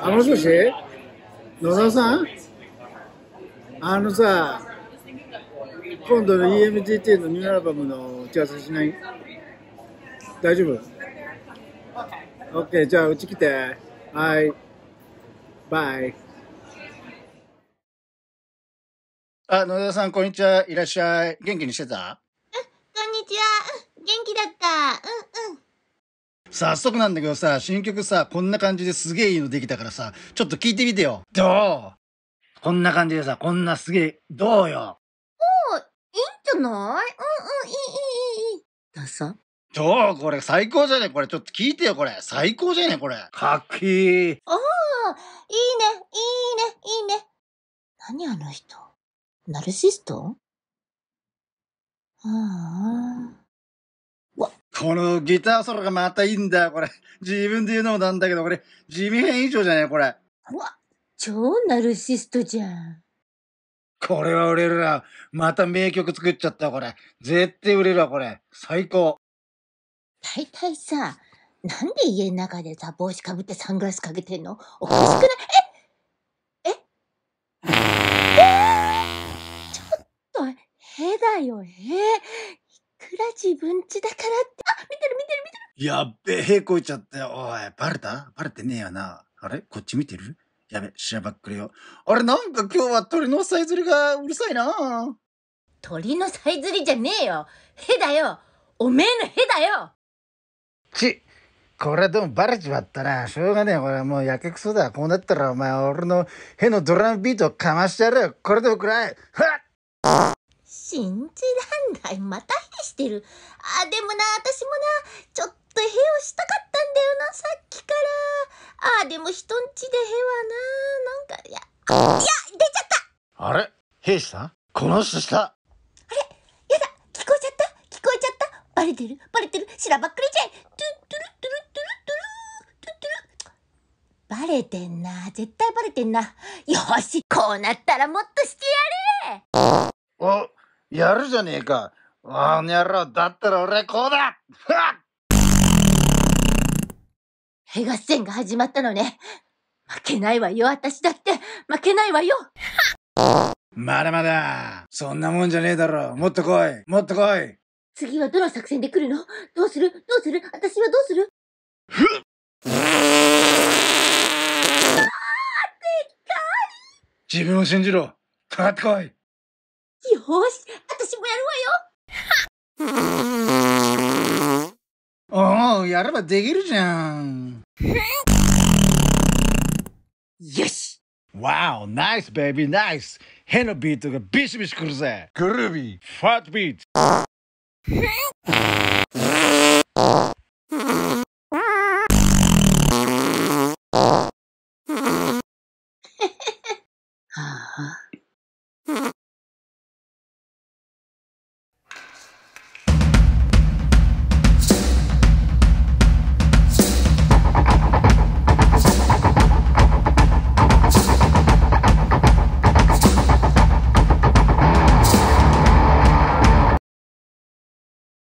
あの女子野田さんあのさ、今度の EMTT のニューアルバムの打ち合わせしない大丈夫 ?OK、じゃあうち来て。はい。バイ。あ、野田さん、こんにちは。いらっしゃい。元気にしてたこんにちは。元気だった。うんうん。早速なんだけどさ、新曲さ、こんな感じですげえいいのできたからさ、ちょっと聞いてみてよ。どうこんな感じでさ、こんなすげえ、どうよおー、いいんじゃないうんうん、いい、いい、いい。うさ。どうこれ最高じゃねこれちょっと聞いてよ、これ。最高じゃねこれ。かっけー。ああ、いいね、いいね、いいね。何あの人ナルシストああ。このギターソロがまたいいんだ、これ。自分で言うのもなんだけど、これ、地味編以上じゃねえ、これ。うわ、超ナルシストじゃん。これは売れるな。また名曲作っちゃった、これ。絶対売れるわ、これ。最高。大体さ、なんで家の中でさ、帽子かぶってサングラスかけてんのおかしくないええちょっと、へだよ、へ。いくら自分家だからって。やっべえ、屁こいちゃったよ。おい、バレたバレてねえよな。あれこっち見てるやべ、しらばっくれよ。あれ、なんか今日は鳥のさえずりがうるさいな。鳥のさえずりじゃねえよ。へだよ。おめえのへだよ。ち、これでもバレちまったな。しょうがねえ。これもうやけくそだ。こうなったらお前、俺のへのドラムビートをかましてやるこれでもくらい。はっ信じらんない。またへしてる。あ、でもな、私もな、ちょっと。とへをしたかったんだよな、さっきから。ああ、でも人んちでへはな。なんか、いや、いや、出ちゃったあれ兵士さんこの人した。あれやだ聞こえちゃった聞こえちゃったバレてるバレてる知らばっくりじゃいトゥトゥルトゥルトゥルトゥルトゥルバレてんな。絶対バレてんな。よし、こうなったらもっとしてやれお、やるじゃねえか。あの野郎、だったら俺こうだヘ合戦が始まったのね。負けないわよ、私だって。負けないわよ。まだまだ。そんなもんじゃねえだろ。もっと来い。もっと来い。次はどの作戦で来るのどうするどうする私はどうするふっ自分を信じろ。かかってこい。よーし、私もやるわよ。おお、やればできるじゃん。yes! Wow, nice baby, nice! Henna beat to the bish bish kurze! Groovy! Fat beat! uh